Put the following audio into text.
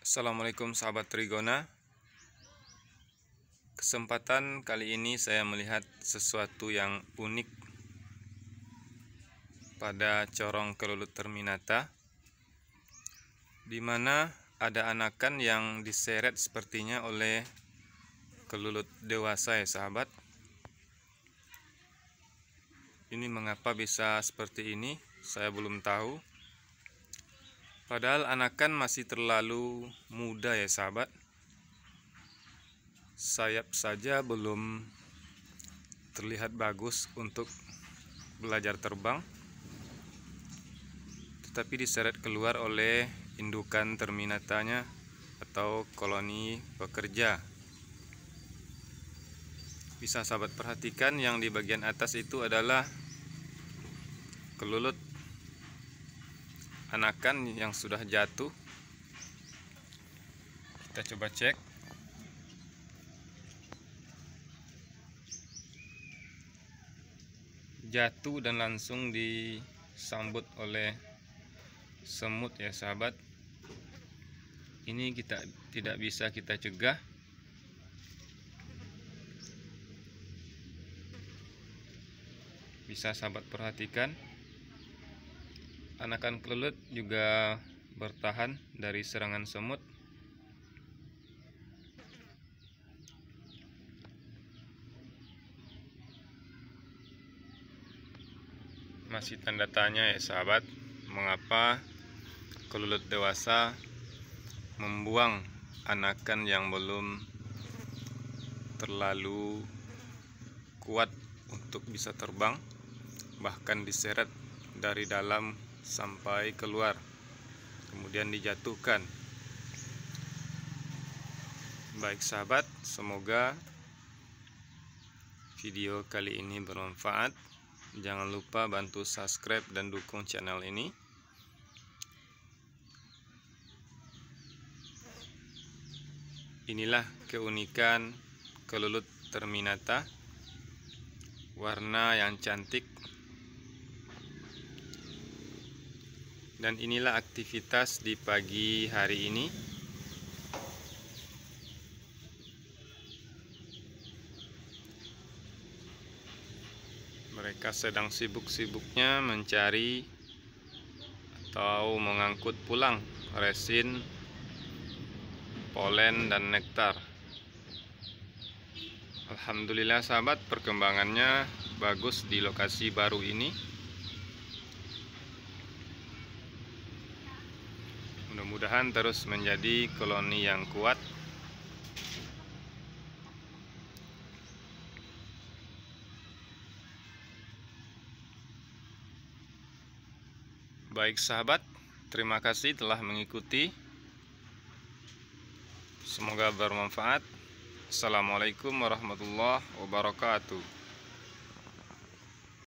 Assalamualaikum sahabat Trigona Kesempatan kali ini saya melihat sesuatu yang unik Pada corong kelulut terminata Dimana ada anakan yang diseret sepertinya oleh kelulut dewasa ya sahabat Ini mengapa bisa seperti ini saya belum tahu Padahal anakan masih terlalu muda ya sahabat Sayap saja belum terlihat bagus untuk belajar terbang Tetapi diseret keluar oleh indukan terminatanya atau koloni pekerja Bisa sahabat perhatikan yang di bagian atas itu adalah kelulut anakan yang sudah jatuh kita coba cek jatuh dan langsung disambut oleh semut ya sahabat ini kita tidak bisa kita cegah bisa sahabat perhatikan anakan kelulut juga bertahan dari serangan semut masih tanda tanya ya sahabat mengapa kelulut dewasa membuang anakan yang belum terlalu kuat untuk bisa terbang bahkan diseret dari dalam sampai keluar kemudian dijatuhkan baik sahabat semoga video kali ini bermanfaat jangan lupa bantu subscribe dan dukung channel ini inilah keunikan kelulut terminata warna yang cantik dan inilah aktivitas di pagi hari ini mereka sedang sibuk-sibuknya mencari atau mengangkut pulang resin polen dan nektar Alhamdulillah sahabat perkembangannya bagus di lokasi baru ini mudah-mudahan terus menjadi koloni yang kuat Baik sahabat, terima kasih telah mengikuti. Semoga bermanfaat. Assalamualaikum warahmatullahi wabarakatuh.